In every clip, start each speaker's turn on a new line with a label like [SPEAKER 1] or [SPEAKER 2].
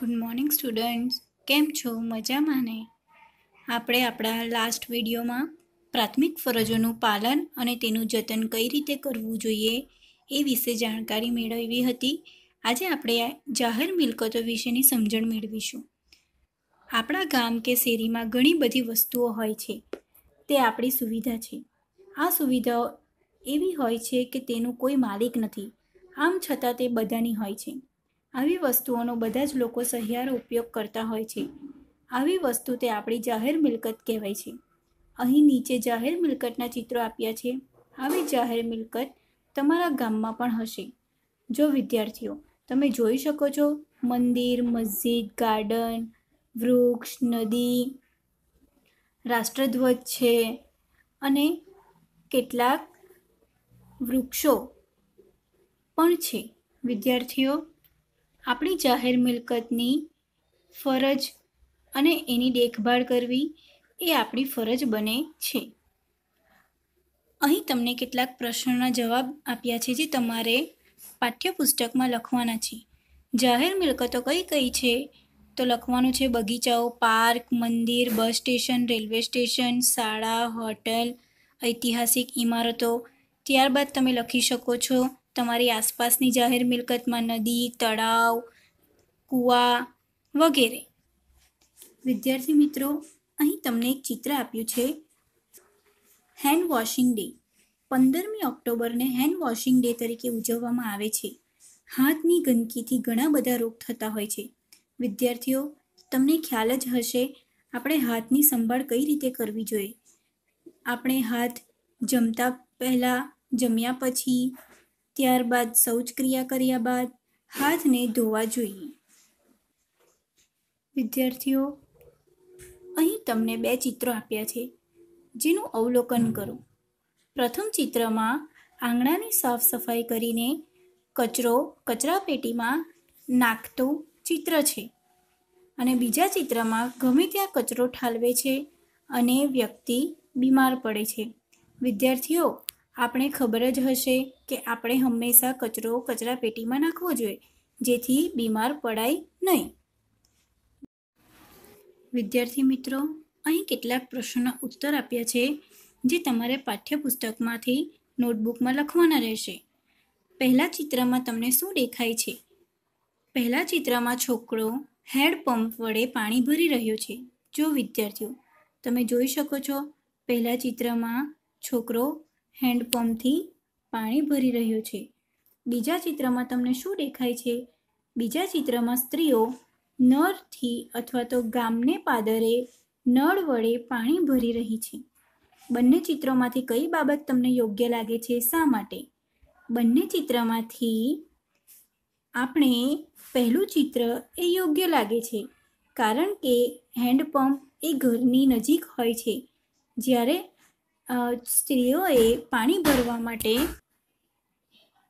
[SPEAKER 1] good morning students કેમ છો મજામાં ને આપણે આપણા લાસ્ટ વિડીયોમાં પ્રાથમિક ફરજોનું પાલન અને તેનું જતન કઈ રીતે કરવું જોઈએ એ વિશે જાણકારી મેળવી હતી આજે આપણે જાહેર મિલકતો વિશેની સમજણ મેળવીશું આપણા ગામ કે શેરીમાં ઘણી બધી વસ્તુઓ હોય છે તે આપણી સુવિધા છે આ સુવિધાઓ એવી હોય છે કે તેનું કોઈ માલિક નથી આમ છતાં તે બધાની હોય છે આવી વસ્તુઓનો બધા જ લોકો સહિયારો ઉપયોગ કરતા હોય છે આવી વસ્તુ તે આપણી જાહેર મિલકત કહેવાય છે અહીં નીચે જાહેર મિલકતના ચિત્રો આપ્યા છે આવી જાહેર મિલકત તમારા ગામમાં પણ હશે જો વિદ્યાર્થીઓ તમે જોઈ શકો છો મંદિર મસ્જિદ ગાર્ડન વૃક્ષ નદી રાષ્ટ્રધ્વજ છે અને કેટલાક વૃક્ષો પણ છે વિદ્યાર્થીઓ આપણી જાહેર મિલકતની ફરજ અને એની દેખભાળ કરવી એ આપણી ફરજ બને છે અહીં તમને કેટલાક પ્રશ્નોના જવાબ આપ્યા છે જે તમારે પાઠ્યપુસ્તકમાં લખવાના છે જાહેર મિલકતો કઈ કઈ છે તો લખવાનું છે બગીચાઓ પાર્ક મંદિર બસ સ્ટેશન રેલવે સ્ટેશન શાળા હોટલ ઐતિહાસિક ઇમારતો ત્યારબાદ તમે લખી શકો છો તમારી આસપાસની જાહેર મિલકતમાં નદી તળાવ કૂવા વગેરે વિદ્યાર્થી મિત્રો અહીં તમને એક ચિત્ર આપ્યું છે હેન્ડ વોશિંગ ડે પંદરમી ઓક્ટોબરને હેન્ડ વોશિંગ ડે તરીકે ઉજવવામાં આવે છે હાથની ગંદકીથી ઘણા બધા રોગ થતા હોય છે વિદ્યાર્થીઓ તમને ખ્યાલ જ હશે આપણે હાથની સંભાળ કઈ રીતે કરવી જોઈએ આપણે હાથ જમતા પહેલાં જમ્યા પછી ત્યારબાદ શૌચક્રિયા કર્યા બાદ હાથને ધોવા જોઈએ વિદ્યાર્થીઓ અહીં તમને બે ચિત્રો આપ્યા છે જેનું અવલોકન કરો પ્રથમ ચિત્રમાં આંગણાની સાફ સફાઈ કરીને કચરો કચરાપેટીમાં નાખતું ચિત્ર છે અને બીજા ચિત્રમાં ગમે ત્યાં કચરો ઠાલવે છે અને વ્યક્તિ બીમાર પડે છે વિદ્યાર્થીઓ આપણે ખબર જ હશે કે આપણે હંમેશા કચરો કચરા પેટીમાં નાખવો જોઈએ જેથી બીમાર પડાય નહીં વિદ્યાર્થી મિત્રો અહીં કેટલાક પ્રશ્નોના ઉત્તર આપ્યા છે જે તમારે પાઠ્યપુસ્તકમાંથી નોટબુકમાં લખવાના રહેશે પહેલા ચિત્રમાં તમને શું દેખાય છે પહેલા ચિત્રમાં છોકરો હેન્ડપંપ વડે પાણી ભરી રહ્યો છે જો વિદ્યાર્થીઓ તમે જોઈ શકો છો પહેલાં ચિત્રમાં છોકરો હેન્ડપંપથી પાણી ભરી રહ્યો છે બીજા ચિત્રમાં તમને શું દેખાય છે બીજા ચિત્રમાં સ્ત્રીઓ નળથી અથવા તો ગામને પાદરે નળ વડે પાણી ભરી રહી છે બંને ચિત્રોમાંથી કઈ બાબત તમને યોગ્ય લાગે છે શા માટે બંને ચિત્રમાંથી આપણે પહેલું ચિત્ર એ યોગ્ય લાગે છે કારણ કે હેન્ડપંપ એ ઘરની નજીક હોય છે જ્યારે સ્ત્રીઓએ પાણી ભરવા માટે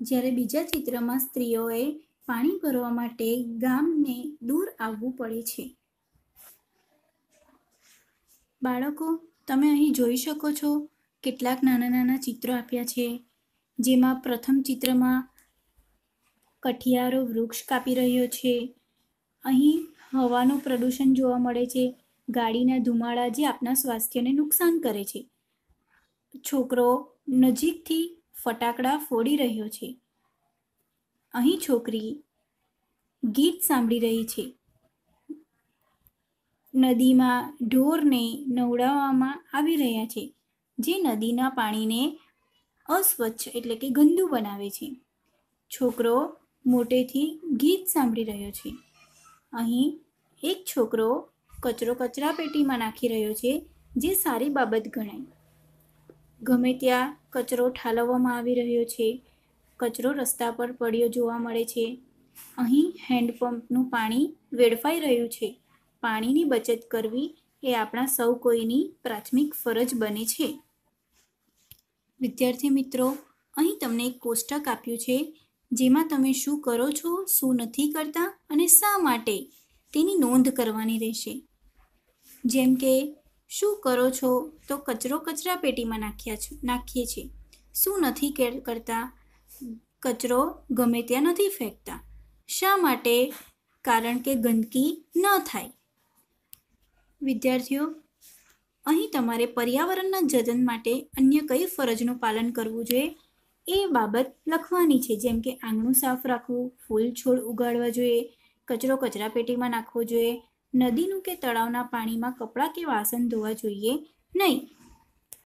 [SPEAKER 1] જ્યારે બીજા ચિત્રમાં સ્ત્રીઓએ પાણી ભરવા માટે ગામને દૂર આવવું પડે છે બાળકો તમે અહીં જોઈ શકો છો કેટલાક નાના નાના ચિત્રો આપ્યા છે જેમાં પ્રથમ ચિત્રમાં કઠિયારો વૃક્ષ કાપી રહ્યો છે અહીં હવાનું પ્રદૂષણ જોવા મળે છે ગાડીના ધુમાડા જે આપણા સ્વાસ્થ્યને નુકસાન કરે છે છોકરો નજીકથી ફટાકડા ફોડી રહ્યો છે અહીં છોકરી ગીત સાંભળી રહી છે નદીમાં ઢોરને નવડાવવામાં આવી રહ્યા છે જે નદીના પાણીને અસ્વચ્છ એટલે કે ગંદુ બનાવે છે છોકરો મોટેથી ગીત સાંભળી રહ્યો છે અહીં એક છોકરો કચરો કચરાપેટીમાં નાખી રહ્યો છે જે સારી બાબત ગણાય ગમે ત્યાં કચરો ઠાલવવામાં આવી રહ્યો છે કચરો રસ્તા પર પડ્યો જોવા મળે છે અહીં હેન્ડપંપનું પાણી વેડફાઈ રહ્યું છે પાણીની બચત કરવી એ આપણા સૌ કોઈની પ્રાથમિક ફરજ બને છે વિદ્યાર્થી મિત્રો અહીં તમને એક કોષ્ટક આપ્યું છે જેમાં તમે શું કરો છો શું નથી કરતા અને શા માટે તેની નોંધ કરવાની રહેશે જેમ કે શું કરો છો તો કચરો કચરા પેટીમાં નાખ્યા છો નાખીએ છીએ શું નથી કરતા કચરો ગમે ત્યાં નથી ફેંકતા શા માટે કારણ કે ગંદકી ન થાય વિદ્યાર્થીઓ અહીં તમારે પર્યાવરણના જતન માટે અન્ય કઈ ફરજનું પાલન કરવું જોઈએ એ બાબત લખવાની છે જેમ કે આંગણું સાફ રાખવું ફૂલ છોડ ઉગાડવા જોઈએ કચરો કચરાપેટીમાં નાખવો જોઈએ નદીનું કે તળાવના પાણીમાં કપડાં કે વાસણ ધોવા જોઈએ નહીં